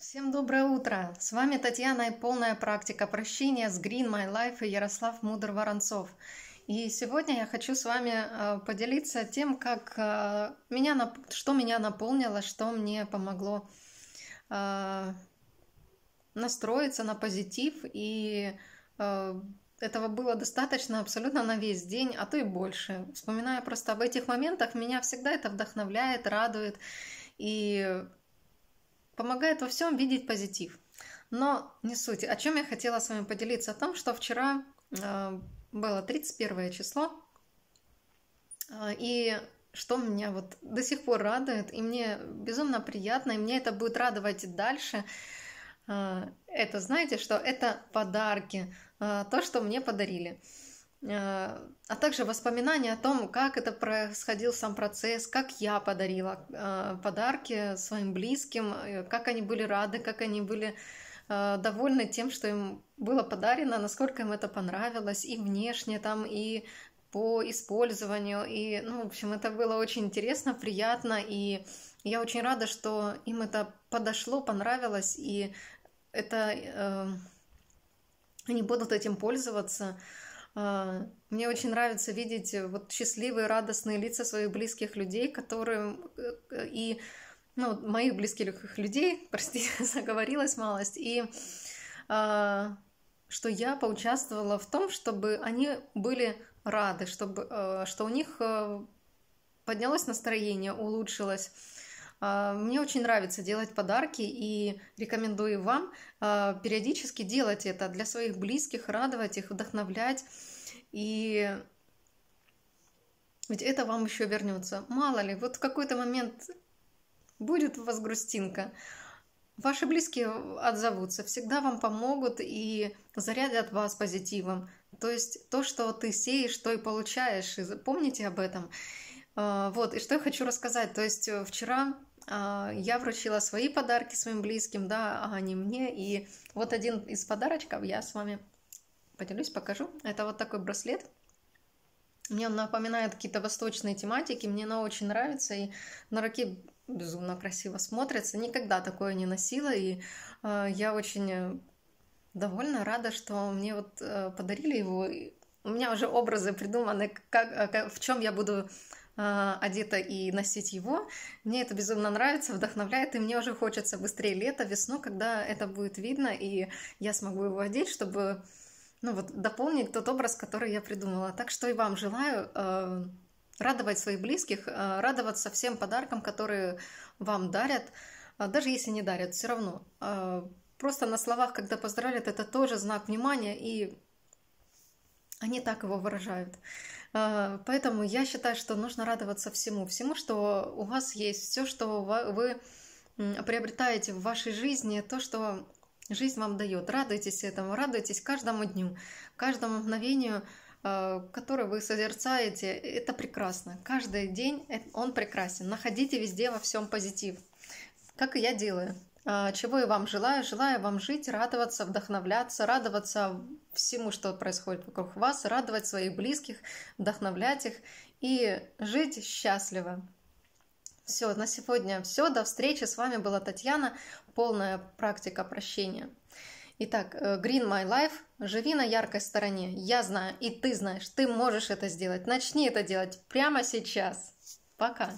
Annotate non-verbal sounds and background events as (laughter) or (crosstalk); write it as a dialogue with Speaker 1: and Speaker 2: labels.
Speaker 1: Всем доброе утро! С вами Татьяна и полная практика прощения с Green My Life и Ярослав Мудр Воронцов. И сегодня я хочу с вами э, поделиться тем, как э, меня, что меня наполнило, что мне помогло э, настроиться на позитив. И этого было достаточно абсолютно на весь день, а то и больше. Вспоминая просто об этих моментах, меня всегда это вдохновляет, радует. И Помогает во всем видеть позитив. Но не суть. О чем я хотела с вами поделиться? О том, что вчера э, было 31 число, э, и что меня вот до сих пор радует, и мне безумно приятно, и мне это будет радовать дальше. Э, это, знаете, что это подарки, то, что мне подарили. А, а также воспоминания о том, как это происходил сам процесс, как я подарила а, подарки своим близким, э, как они были рады, как они были а, довольны тем, что им было подарено, насколько им это понравилось, и внешне там, и по использованию, и, ну, в общем, это было очень интересно, приятно, и я очень рада, что им это подошло, понравилось, и это э, они будут этим пользоваться. А, мне очень нравится видеть э, вот счастливые, радостные лица своих близких людей, которые э, и ну, моих близких людей, (laughs) прости, (laughs) заговорилась малость, и а, что я поучаствовала в том, чтобы они были рады, чтобы, э, что у них поднялось настроение, улучшилось. А, мне очень нравится делать подарки и рекомендую вам а, периодически делать это для своих близких, радовать их, вдохновлять. И ведь это вам еще вернется. Мало ли, вот в какой-то момент будет у вас грустинка. Ваши близкие отзовутся, всегда вам помогут и зарядят вас позитивом. То есть то, что ты сеешь, то и получаешь. И помните об этом. А, вот, и что я хочу рассказать. То есть э, вчера а, я вручила свои подарки своим близким, да, а они мне. И вот один из подарочков я с вами поделюсь, покажу. Это вот такой браслет. Мне он напоминает какие-то восточные тематики, мне она очень нравится, и на руке безумно красиво смотрится. Никогда такое не носила, и э, я очень довольна, рада, что мне вот э, подарили его. И у меня уже образы придуманы, как, а, как, в чем я буду Э, одета и носить его. Мне это безумно нравится, вдохновляет, и мне уже хочется быстрее лето, весну, когда это будет видно, и я смогу его одеть, чтобы ну, вот, дополнить тот образ, который я придумала. Так что и вам желаю э, радовать своих близких, э, радоваться всем подаркам, которые вам дарят, а даже если не дарят, все равно. Э, просто на словах, когда поздравляют, это тоже знак внимания, и они так его выражают. А, поэтому я считаю, что нужно радоваться всему, всему, что у вас есть, все, что вы приобретаете в вашей жизни, то, что жизнь вам дает. Радуйтесь этому, радуйтесь каждому дню, каждому мгновению, а, которое вы созерцаете. Это прекрасно. Каждый день э, он прекрасен. Находите везде во всем позитив, как и я делаю. А, чего и вам желаю? Желаю вам жить, радоваться, вдохновляться, радоваться всему, что происходит вокруг вас, радовать своих близких, вдохновлять их и жить счастливо. Все, на сегодня все. До встречи. С вами была Татьяна. Полная практика прощения. Итак, э, Green My Life. Живи на яркой стороне. Я знаю, и ты знаешь, ты можешь это сделать. Начни это делать прямо сейчас. Пока.